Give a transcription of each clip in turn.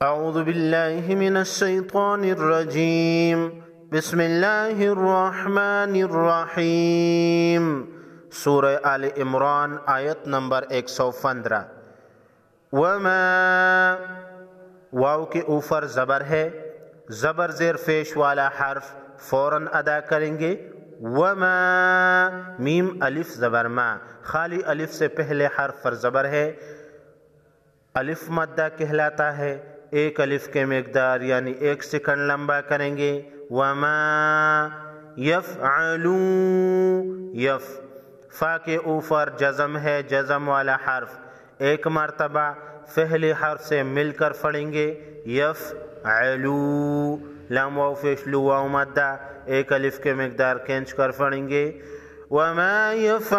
من الرجیم بسم اللہ سورہ آل عمران آیت نمبر ایک سو پندرہ وما واو کے اوفر زبر ہے زبر زیر فیش والا حرف فوراً ادا کریں گے وما میم الف زبر ما خالی الف سے پہلے حرف پر زبر ہے الف مدہ کہلاتا ہے ایک الف کے مقدار یعنی ایک سیکنڈ لمبا کریں گے وما یف یف فا کے اوپر جزم ہے جزم والا حرف ایک مرتبہ فہلی حرف سے مل کر پڑھیں گے یف لام و فشلو و مدہ ایک الف کے مقدار کھینچ کر پڑھیں گے وما یف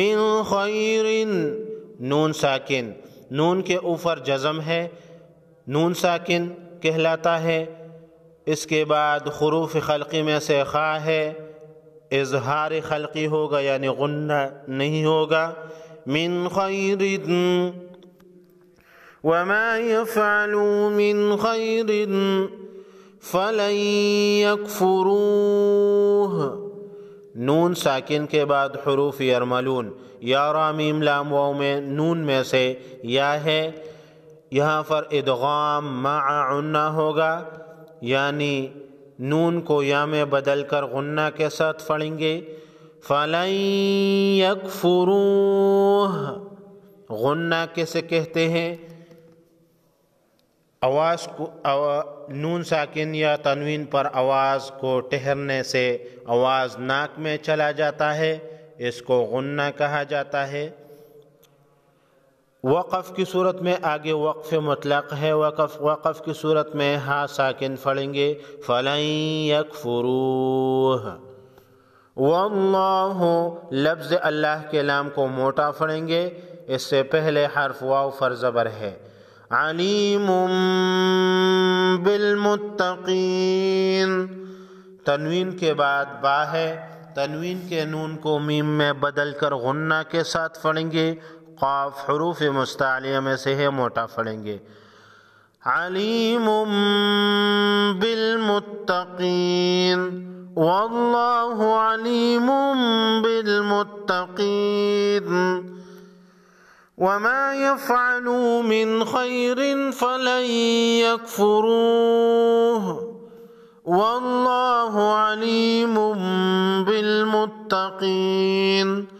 من خیر نون ساکن نون کے اوپر جزم ہے نون ساکن کہلاتا ہے اس کے بعد خروف خلقی میں سے خا ہے اظہار خلقی ہوگا یعنی غنہ نہیں ہوگا من خیر وما خیرو من خیر يكفروه نون ساکن کے بعد حروف یرملون یا رامیم لام و میں نون میں سے یا ہے یہاں پر ادغام مع عنہ ہوگا یعنی نون کو یا میں بدل کر غنہ کے ساتھ پڑھیں گے فلاں یک غنہ کیسے کہتے ہیں آواز کو نون ساکن یا تنوین پر آواز کو ٹہرنے سے آواز ناک میں چلا جاتا ہے اس کو غنہ کہا جاتا ہے وقف کی صورت میں آگے وقف مطلق ہے وقف وقف کی صورت میں ہا ساکن پھڑیں گے فلیں یک واللہ لفظ اللہ کے لام کو موٹا پھڑیں گے اس سے پہلے حرف واو فر زبر ہے علیم بالمتقین تنوین کے بعد با ہے تنوین کے نون کو میم میں بدل کر غنہ کے ساتھ پڑھیں گے قاف حروف مستعلیہ میں سے ہے موٹا پڑھیں گے علیم بالمتقین واللہ علیم بالمتقین وما يفعلوا من خير فلن يكفروه والله عليم بالمتقين